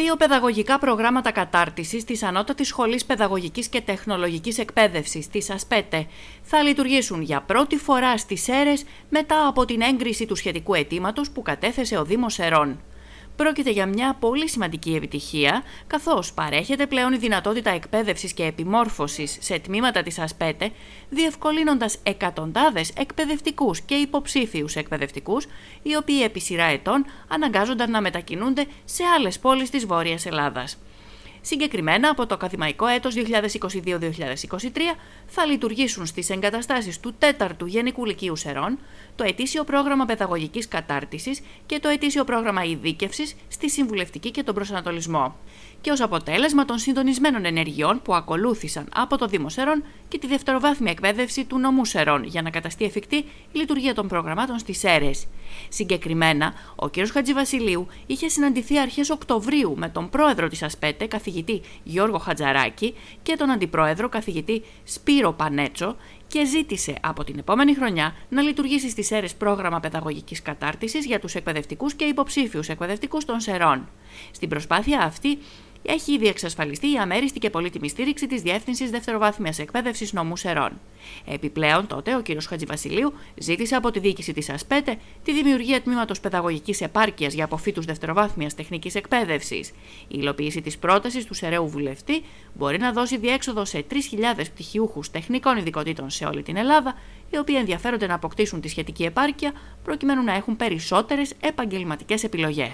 δύο παιδαγωγικά προγράμματα κατάρτισης της Ανώτατης Σχολής Παιδαγωγικής και Τεχνολογικής Εκπαίδευσης της ΑΣΠΕΤΕ θα λειτουργήσουν για πρώτη φορά στις ΣΕΡΕΣ μετά από την έγκριση του σχετικού αιτήματος που κατέθεσε ο Δήμος Σερών. Πρόκειται για μια πολύ σημαντική επιτυχία, καθώς παρέχεται πλέον η δυνατότητα εκπαίδευσης και επιμόρφωσης σε τμήματα της ΑΣΠΕΤΕ, διευκολύνοντας εκατοντάδες εκπαιδευτικούς και υποψήφιους εκπαιδευτικούς, οι οποίοι επί σειρά ετών αναγκάζονταν να μετακινούνται σε άλλες πόλεις της Βόρειας Ελλάδας. Συγκεκριμένα, από το ακαδημαϊκό έτος 2022-2023 θα λειτουργήσουν στις εγκαταστάσεις του 4ου Γενικού Λυκείου Σερών το ετήσιο πρόγραμμα παιδαγωγικής κατάρτισης και το ετήσιο πρόγραμμα ειδίκευσης στη συμβουλευτική και τον προσανατολισμό και ως αποτέλεσμα των συντονισμένων ενεργειών που ακολούθησαν από το Δήμο Σερών και τη δευτεροβάθμια εκπαίδευση του νομού Σερών για να καταστεί εφικτή η λειτουργία των προγραμμάτων στις ΣΕΡΕΣ. Συγκεκριμένα, ο κ. Χατζηβασιλείου είχε συναντηθεί αρχές Οκτωβρίου με τον πρόεδρο της ΑΣΠΕΤΕ, καθηγητή Γιώργο Χατζαράκη, και τον αντιπρόεδρο, καθηγητή Σπύρο Πανέτσο, και ζήτησε από την επόμενη χρονιά να λειτουργήσει στις ΣΕΡΕΣ πρόγραμμα παιδαγωγικής κατάρτισης για τους εκπαιδευτικούς και υποψήφιους εκπαιδευτικούς των ΣΕΡΟΝ. Στην προσπάθεια αυτή έχει ήδη εξασφαλιστεί η αμέριστη και πολύτιμη στήριξη της Διεύθυνσης Δευτεροβάθμιας Εκπαίδευσης Νομού Σερών. Επιπλέον, τότε ο κ. Χατζηβασιλείου ζήτησε από τη διοίκηση της ΑΣΠΕΤΕ τη δημιουργία τμήματος Παιδαγωγικής Επάρκειας για αποφύτους δευτεροβάθμιας τεχνικής εκπαίδευσης. Η υλοποίηση της πρότασης του Σεραίου Βουλευτή μπορεί να δώσει διέξοδο σε 3.000 πτυχιούχους τεχνικών ειδικοτήτων σε όλη την Ελλάδα, οι οποίοι ενδιαφέρονται να αποκτήσουν τη σχετική επάρκεια προκειμένου να έχουν περισσότερες επαγγελματικές επιλογές.